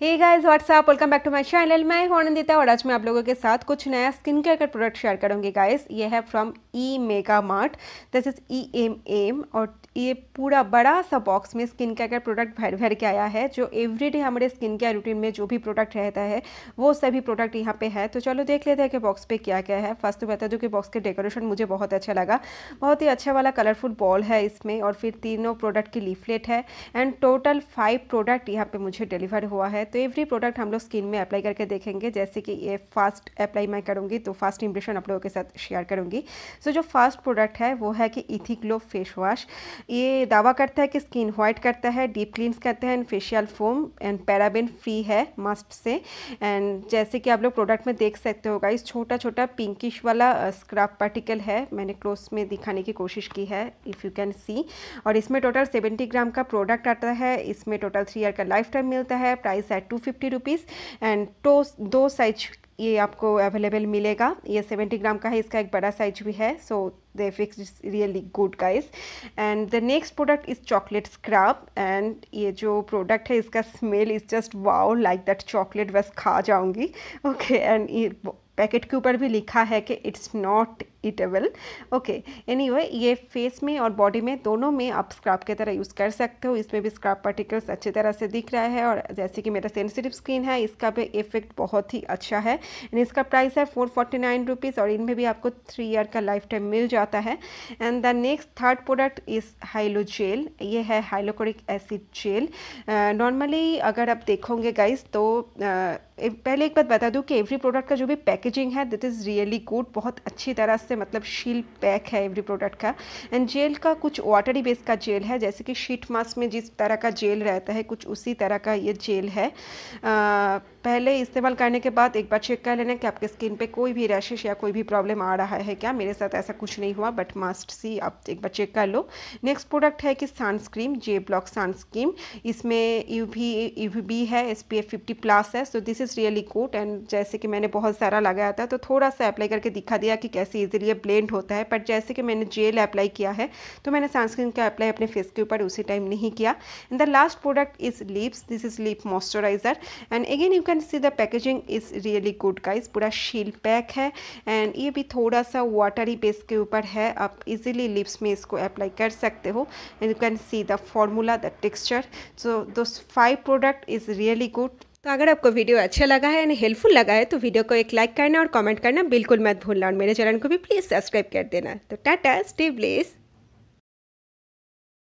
hey guys WhatsApp welcome back to my channel मैं हूं आनंदिता और आज मैं आप लोगों के साथ कुछ नया स्किन केयर का प्रोडक्ट शेयर करूंगी गाइस ये है from E Mega Mart this is E M M और ये पूरा बड़ा सा बॉक्स में स्किन केयर का प्रोडक्ट भर भर के आया है जो एवरीडे हमारे स्किन केयर रूटीन में जो भी प्रोडक्ट रहता है वो सभी प्रोडक्ट यहाँ पे है तो चलो देख लेते हैं कि बॉक्स पे क्या क्या है फर्स्ट तो बता दूँ कि बॉक्स के डेकोरेशन मुझे बहुत अच्छा लगा बहुत ही अच्छा वाला कलरफुल बॉल है इसमें और फिर तीनों प्रोडक्ट की लीफलेट है एंड टोटल फाइव प्रोडक्ट यहाँ पर मुझे डिलीवर हुआ है तो एवरी प्रोडक्ट हम लोग स्किन में अप्लाई करके देखेंगे जैसे कि ये फास्ट अप्लाई मैं करूँगी तो फास्ट इम्प्रेशन आप लोगों के साथ शेयर करूँगी सो so, जो फास्ट प्रोडक्ट है वो है कि इथिक्लो फेस वॉश ये दावा करता है कि स्किन व्हाइट करता है डीप क्लींस करता है and facial foam and paraben free है मस्ट से एंड जैसे कि आप लोग प्रोडक्ट में देख सकते होगा इस छोटा छोटा पिंकिश वाला स्क्रब पार्टिकल है मैंने क्लोज में दिखाने की कोशिश की है इफ़ यू कैन सी और इसमें टोटल सेवेंटी ग्राम का प्रोडक्ट आता है इसमें टोटल थ्री ईयर का लाइफ टाइम मिलता है प्राइस शायद टू फिफ्टी रुपीज़ एंड टो दो साइज ये आपको अवेलेबल मिलेगा ये सेवेंटी ग्राम का है इसका एक बड़ा साइज भी है so they fix really good guys and the next product is chocolate scrub and ये जो प्रोडक्ट है इसका smell is just wow like that chocolate बस खा जाऊंगी ओके एंड ये पैकेट के ऊपर भी लिखा है कि इट्स नॉट ईटेबल ओके वे ये फेस में और बॉडी में दोनों में आप स्क्रब की तरह यूज़ कर सकते हो इसमें भी स्क्रब पार्टिकल्स अच्छी तरह से दिख रहा है और जैसे कि मेरा सेंसिटिव स्किन है इसका भी इफेक्ट बहुत ही अच्छा है एंड इसका प्राइस है फोर फोर्टी नाइन रुपीज़ और इनमें भी आपको थ्री ईयर का लाइफ टाइम मिल जाता है and the next third product is hyalo gel ये है हाइलोकोरिक एसिड जेल नॉर्मली अगर आप देखोगे गाइस तो uh, पहले एक बात बता दूँ कि एवरी प्रोडक्ट का जो भी पैकेजिंग है दिट इज़ रियली गुड बहुत अच्छी तरह से मतलब शील पैक है एवरी प्रोडक्ट का एंड जेल का कुछ वाटरी बेस का जेल है जैसे कि शीट मास्क में जिस तरह का जेल रहता है कुछ उसी तरह का ये जेल है आ, पहले इस्तेमाल करने के बाद एक बार चेक कर लेना कि आपके स्किन पे कोई भी रैशेज या कोई भी प्रॉब्लम आ रहा है क्या मेरे साथ ऐसा कुछ नहीं हुआ बट मास्ट सी आप एक बार चेक कर लो नेक्स्ट प्रोडक्ट है कि सनस्क्रीम जे ब्लॉक सनस्क्रीम इसमें यू भी यू भी है S P F fifty plus है so this is really good and जैसे कि मैंने बहुत सारा लगाया था तो थोड़ा सा अप्लाई करके दिखा दिया कि कैसे इजी लिए ब्लेंड होता है बट जैसे कि मैंने जेल अप्लाई किया है तो मैंने सनस्क्रीन का अप्लाई अपने फेस के ऊपर उसी टाइम नहीं किया and the last product is lips this is lip moisturiser and again you can see the packaging is really good guys पूरा शील पैक है एंड ये भी थोड़ा सा वाटरी बेस के ऊपर है आप इजिली लिप्स में इसको अप्लाई कर सकते हो and you can see the formula the texture so दो five product is really good तो अगर आपको वीडियो अच्छा लगा है यानी हेल्पफुल लगा है तो वीडियो को एक लाइक करना और कमेंट करना बिल्कुल मत भूलना और मेरे चैनल को भी प्लीज़ सब्सक्राइब कर देना तो टाटा स्टे ब्लेस